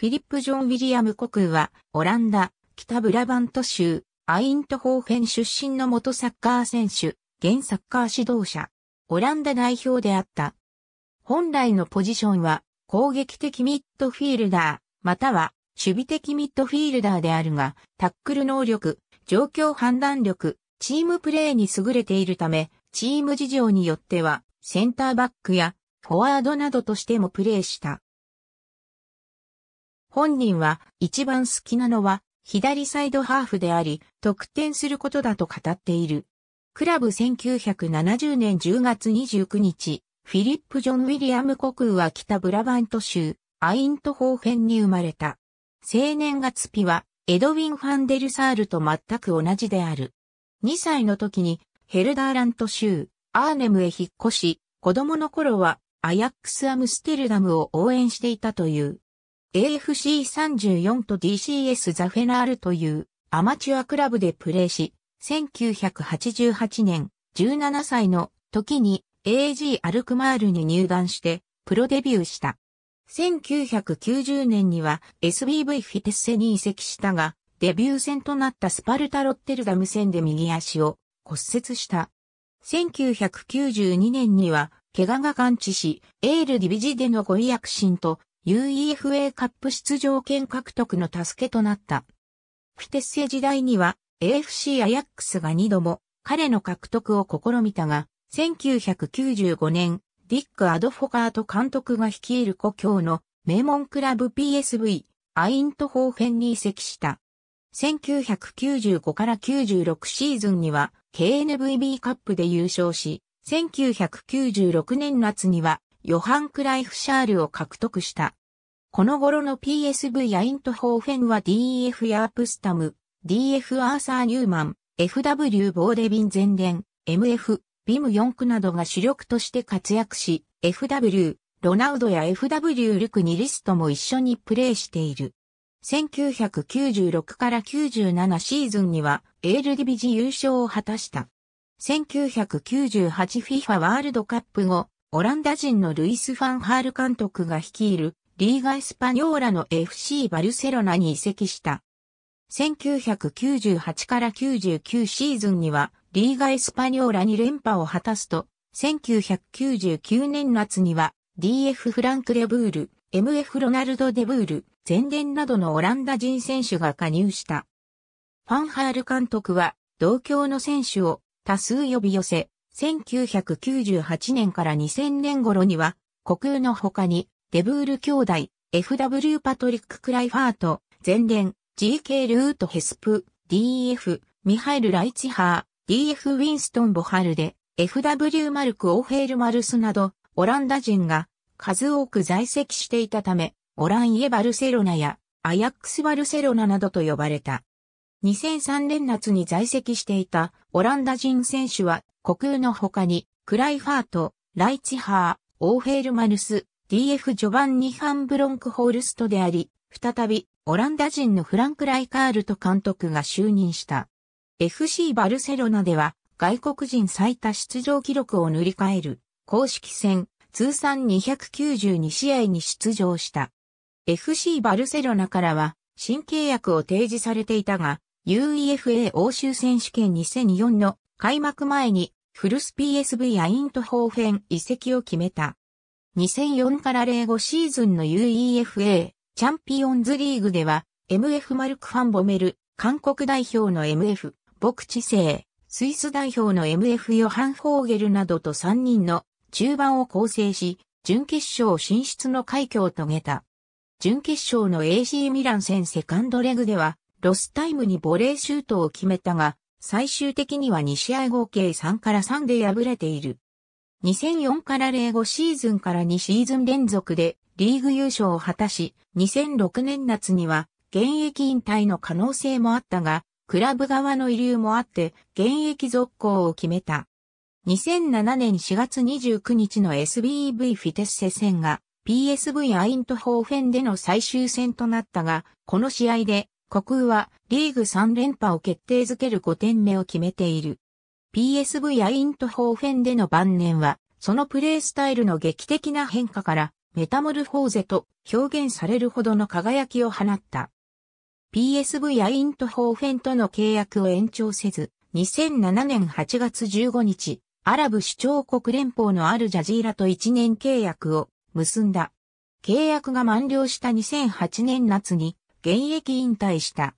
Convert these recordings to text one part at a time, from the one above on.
フィリップ・ジョン・ウィリアム国は、オランダ、北ブラバント州、アイントホーフェン出身の元サッカー選手、現サッカー指導者、オランダ代表であった。本来のポジションは、攻撃的ミッドフィールダー、または、守備的ミッドフィールダーであるが、タックル能力、状況判断力、チームプレーに優れているため、チーム事情によっては、センターバックや、フォワードなどとしてもプレーした。本人は一番好きなのは左サイドハーフであり、得点することだと語っている。クラブ1970年10月29日、フィリップ・ジョン・ウィリアム国は北ブラバント州、アイントホーフェンに生まれた。青年月日は、エドウィン・ファンデル・サールと全く同じである。2歳の時に、ヘルダーラント州、アーネムへ引っ越し、子供の頃は、アヤックス・アムステルダムを応援していたという。AFC34 と DCS ザフェナールというアマチュアクラブでプレーし、1988年17歳の時に AG アルクマールに入団してプロデビューした。1990年には SBV フィテッセに移籍したが、デビュー戦となったスパルタロッテルダム戦で右足を骨折した。1992年には怪我が完治し、エールディビジでのご意躍進と UEFA カップ出場権獲得の助けとなった。フィテッセ時代には AFC アヤックスが2度も彼の獲得を試みたが、1995年、ディック・アドフォカート監督が率いる故郷の名門クラブ PSV、アイントホーフェンに移籍した。1995から96シーズンには KNVB カップで優勝し、1996年夏にはヨハン・クライフ・シャールを獲得した。この頃の PSV やイントホーフェンは DEF ヤープスタム、DF アーサー・ニューマン、FW ボーデビン全連、MF、ビム・ヨンクなどが主力として活躍し、FW、ロナウドや FW ルク・ニリストも一緒にプレーしている。1996から97シーズンにはエールディビジ優勝を果たした。1998FIFA ワールドカップ後、オランダ人のルイス・ファンハール監督が率いるリーガ・エスパニョーラの FC バルセロナに移籍した。1998から99シーズンにはリーガ・エスパニョーラに連覇を果たすと、1999年夏には DF フランク・レブール、MF ロナルド・デブール、前伝などのオランダ人選手が加入した。ファンハール監督は同郷の選手を多数呼び寄せ、1998年から2000年頃には、国空の他に、デブール兄弟、FW パトリック・クライファート、前年、GK ルート・ヘスプ、DF、ミハイル・ライチハー、DF ウィンストン・ボハルデ、FW マルク・オーフェール・マルスなど、オランダ人が数多く在籍していたため、オランイエ・バルセロナやアヤックス・バルセロナなどと呼ばれた。2003年夏に在籍していたオランダ人選手は、国空の他に、クライファート、ライチハー、オーフェール・マルス、DF ジョバンニ・ハンブロンクホールストであり、再び、オランダ人のフランク・ライカールト監督が就任した。FC バルセロナでは、外国人最多出場記録を塗り替える、公式戦、通算292試合に出場した。FC バルセロナからは、新契約を提示されていたが、UEFA 欧州選手権2004の開幕前に、フルス PSV アイントホーフェン移籍を決めた。2004から05シーズンの UEFA チャンピオンズリーグでは MF マルク・ファン・ボメル、韓国代表の MF、チ知イ、スイス代表の MF ヨハン・ホーゲルなどと3人の中盤を構成し、準決勝進出の快挙を遂げた。準決勝の AC ミラン戦セカンドレグでは、ロスタイムにボレーシュートを決めたが、最終的には2試合合計3から3で敗れている。2004から05シーズンから2シーズン連続でリーグ優勝を果たし、2006年夏には現役引退の可能性もあったが、クラブ側の遺留もあって現役続行を決めた。2007年4月29日の SBV フィテッセ戦が PSV アイントホーフェンでの最終戦となったが、この試合で、国空はリーグ3連覇を決定づける5点目を決めている。PSV やイントホーフェンでの晩年は、そのプレースタイルの劇的な変化から、メタモルフォーゼと表現されるほどの輝きを放った。PSV やイントホーフェンとの契約を延長せず、2007年8月15日、アラブ首長国連邦のアルジャジーラと1年契約を結んだ。契約が満了した2008年夏に現役引退した。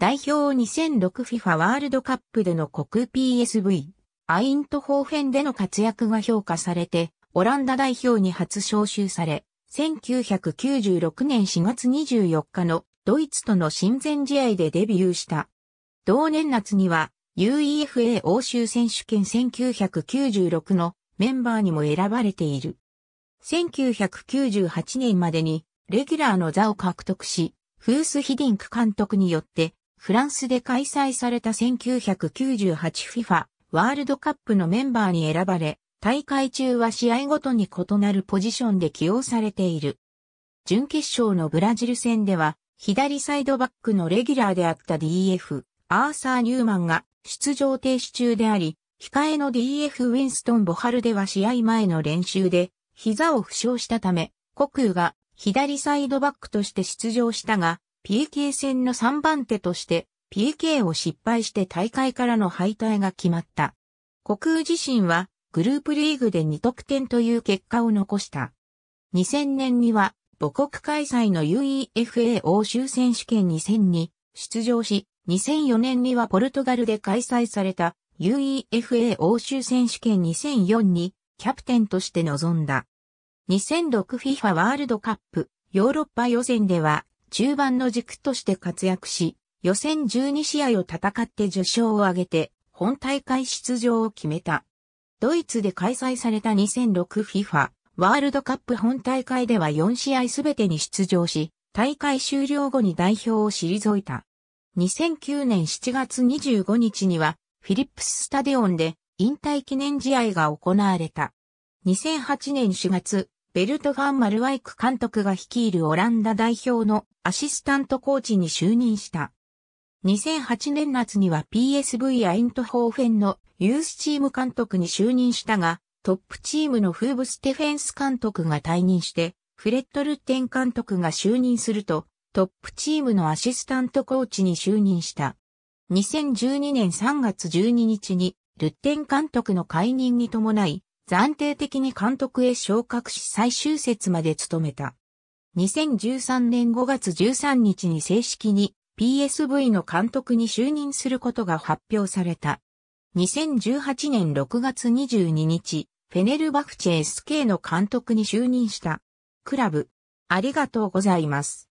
代表 2006FIFA ワールドカップでの国 PSV、アイントホーフェンでの活躍が評価されて、オランダ代表に初招集され、1996年4月24日のドイツとの親善試合でデビューした。同年夏には UEFA 欧州選手権1996のメンバーにも選ばれている。1998年までにレギュラーの座を獲得し、フース・ヒディンク監督によってフランスで開催された 1998FIFA ワールドカップのメンバーに選ばれ、大会中は試合ごとに異なるポジションで起用されている。準決勝のブラジル戦では、左サイドバックのレギュラーであった DF、アーサー・ニューマンが出場停止中であり、控えの DF ウィンストン・ボハルでは試合前の練習で、膝を負傷したため、国クが左サイドバックとして出場したが、PK 戦の3番手として PK を失敗して大会からの敗退が決まった。国空自身はグループリーグで2得点という結果を残した。2000年には母国開催の UEFA 欧州選手権2000に出場し、2004年にはポルトガルで開催された UEFA 欧州選手権2004にキャプテンとして臨んだ。2006FIFA ワールドカップヨーロッパ予選では中盤の軸として活躍し、予選12試合を戦って受賞を挙げて、本大会出場を決めた。ドイツで開催された 2006FIFA ワールドカップ本大会では4試合すべてに出場し、大会終了後に代表を退いた。2009年7月25日には、フィリップススタデオンで引退記念試合が行われた。2008年4月、ベルト・ファン・マルワイク監督が率いるオランダ代表のアシスタントコーチに就任した。2008年夏には PSV アイントホーフェンのユースチーム監督に就任したが、トップチームのフーブステフェンス監督が退任して、フレット・ルッテン監督が就任すると、トップチームのアシスタントコーチに就任した。2012年3月12日に、ルッテン監督の解任に伴い、暫定的に監督へ昇格し最終節まで務めた。2013年5月13日に正式に PSV の監督に就任することが発表された。2018年6月22日、フェネルバフチェ SK の監督に就任した。クラブ、ありがとうございます。